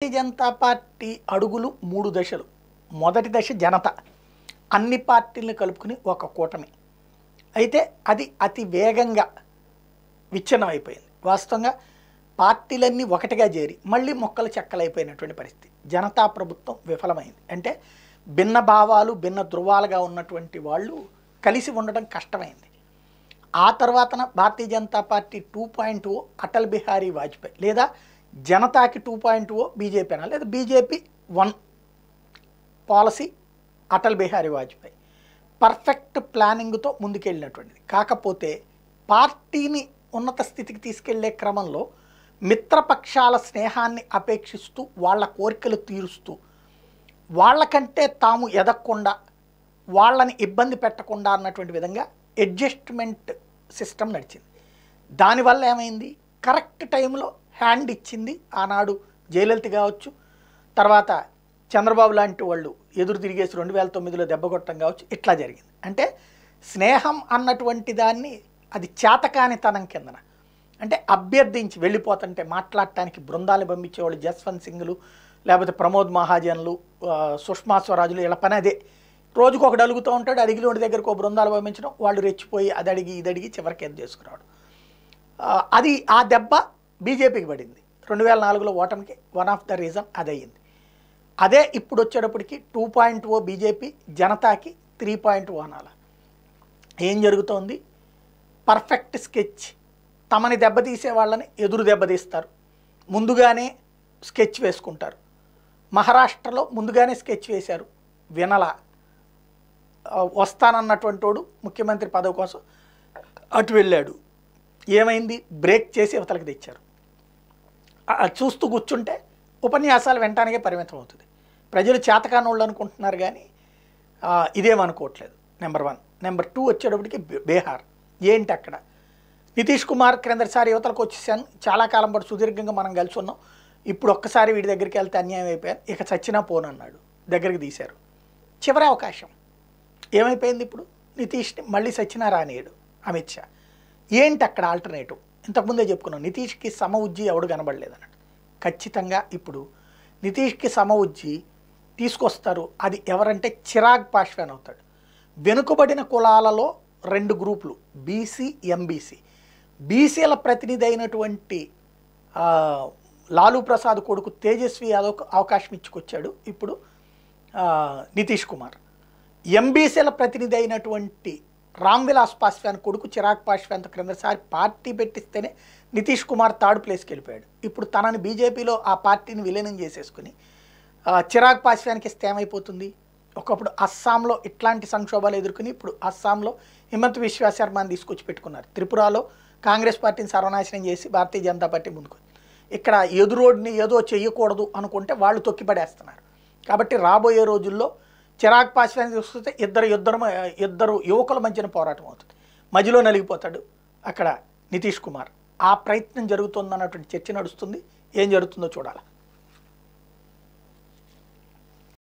భారతీయ Janata party అడుగులు మూడు దశలు మొదటి దశ జనత అన్ని పార్టీలను కలుపుకుని ఒక కూటమి అయితే అది అతి వేగంగా విచ్ఛిన్నం అయిపోయింది వాస్తవంగా పార్టీలన్నీ ఒకటిగా చేరి మళ్ళీ మొక్కలు చెక్కలైపోయినటువంటి పరిస్థితి జనతా ప్రభుత్వం విఫలమైంది అంటే భిన్న భావాలు భిన్న ధృవాలుగా ఉన్నటువంటి వాళ్ళు కలిసి ఉండడం కష్టమైంది ఆ తర్వాతన భారతీయ జనతా పార్టీ టూ పాయింట్ అటల్ బిహారీ వాజ్పేయి లేదా జనతాకి టూ పాయింట్ ఓ బీజేపీ అనాలి లేదా BJP one policy Atal Bihari Vajpayee perfect ప్లానింగ్తో ముందుకెళ్ళినటువంటిది కాకపోతే పార్టీని ఉన్నత స్థితికి తీసుకెళ్లే క్రమంలో మిత్రపక్షాల స్నేహాన్ని అపేక్షిస్తూ వాళ్ళ కోరికలు తీరుస్తూ వాళ్ళకంటే తాము ఎదగకుండా వాళ్ళని ఇబ్బంది పెట్టకుండా అన్నటువంటి విధంగా అడ్జస్ట్మెంట్ సిస్టమ్ నడిచింది దానివల్ల ఏమైంది కరెక్ట్ టైంలో హ్యాండ్ ఇచ్చింది ఆనాడు జయలలిత కావచ్చు తర్వాత చంద్రబాబు లాంటి వాళ్ళు ఎదురు తిరిగేసి రెండు వేల తొమ్మిదిలో దెబ్బగొట్టడం కావచ్చు ఇట్లా జరిగింది అంటే స్నేహం అన్నటువంటి దాన్ని అది చేతకానితనం కిందన అంటే అభ్యర్థించి వెళ్ళిపోతుంటే మాట్లాడటానికి బృందాలు పంపించేవాళ్ళు జస్వంత్ సింగ్లు లేకపోతే ప్రమోద్ మహాజన్లు సుష్మా స్వరాజులు ఇలా పని అదే రోజుకు ఒకటి అడుగుతూ ఉంటాడు అడిగిలోడి దగ్గరకు బృందాలు పంపించడం వాళ్ళు రెచ్చిపోయి అది అడిగి ఇది అడిగి చివరికి ఏం చేసుకురావడం అది ఆ దెబ్బ బీజేపీకి పడింది రెండు వేల నాలుగులో ఓటమికి వన్ ఆఫ్ ద రీజన్ అదయ్యింది అదే ఇప్పుడు వచ్చేటప్పటికి టూ పాయింట్ ఓ బీజేపీ జనతాకి త్రీ పాయింట్ ఓ అనాల ఏం జరుగుతోంది పర్ఫెక్ట్ స్కెచ్ తమని దెబ్బతీసే వాళ్ళని ఎదురు దెబ్బతీస్తారు ముందుగానే స్కెచ్ వేసుకుంటారు మహారాష్ట్రలో ముందుగానే స్కెచ్ వేశారు వినల వస్తానన్నటువంటి వాడు ముఖ్యమంత్రి పదవి కోసం అటు వెళ్ళాడు ఏమైంది బ్రేక్ చేసి ఇవతలకి తెచ్చారు చూస్తూ కూర్చుంటే ఉపన్యాసాలు వినటానికే పరిమితం అవుతుంది ప్రజలు చేతకానోళ్ళు అనుకుంటున్నారు కానీ ఇదేమనుకోవట్లేదు నెంబర్ వన్ నెంబర్ టూ వచ్చేటప్పటికి బీహార్ ఏంటి అక్కడ నితీష్ కుమార్ క్రిందసారి యువతలకు వచ్చేసాను చాలా కాలం పాటు సుదీర్ఘంగా మనం కలిసి ఉన్నాం ఇప్పుడు ఒక్కసారి వీడి దగ్గరికి వెళ్తే అన్యాయం అయిపోయాను ఇక చచ్చినా పోనన్నాడు దగ్గరికి తీశారు చివరి అవకాశం ఏమైపోయింది ఇప్పుడు నితీష్ని మళ్ళీ సచ్చినా రానియడు అమిత్ షా ఏంటి అక్కడ ఆల్టర్నేటివ్ ఇంతకుముందే చెప్పుకున్నాం నితీష్కి సమ ఉజ్జి ఎవడు కనబడలేదన్నట్టు ఖచ్చితంగా ఇప్పుడు నితీష్కి సమ ఉజ్జి తీసుకొస్తారు అది ఎవరంటే చిరాగ్ పాశ్వాన్ అవుతాడు వెనుకబడిన కులాలలో రెండు గ్రూపులు బీసీ ఎంబీసీ బీసీల ప్రతినిధి అయినటువంటి లాలూ ప్రసాద్ కొడుకు తేజస్వి యాదవ్ అవకాశం ఇచ్చుకొచ్చాడు ఇప్పుడు నితీష్ కుమార్ ఎంబీసీల ప్రతినిధి అయినటువంటి రామ్ విలాస్ పాస్వాన్ కొడుకు చిరాగ్ పాస్వాన్తో క్రిందసారి పార్టీ పెట్టిస్తేనే నితీష్ కుమార్ థర్డ్ ప్లేస్కి వెళ్ళిపోయాడు ఇప్పుడు తనని బీజేపీలో ఆ పార్టీని విలీనం చేసేసుకుని చిరాగ్ పాస్వాన్కి ఇస్తే ఏమైపోతుంది ఒకప్పుడు అస్సాంలో ఇట్లాంటి సంక్షోభాలు ఎదుర్కొని ఇప్పుడు అస్సాంలో హిమంత్ విశ్వా తీసుకొచ్చి పెట్టుకున్నారు త్రిపురలో కాంగ్రెస్ పార్టీని సర్వనాశనం చేసి భారతీయ జనతా పార్టీ ముందుకు ఇక్కడ ఎదురోడిని ఏదో చేయకూడదు అనుకుంటే వాళ్ళు తొక్కిపడేస్తున్నారు కాబట్టి రాబోయే రోజుల్లో చిరాగ్ పాశ్వాన్ చూస్తే ఇద్దరు ఇద్దరు ఇద్దరు యువకుల మధ్యన పోరాటం అవుతుంది మధ్యలో నలిగిపోతాడు అక్కడ నితీష్ కుమార్ ఆ ప్రయత్నం జరుగుతుందన్నటువంటి చర్చ నడుస్తుంది ఏం జరుగుతుందో చూడాలి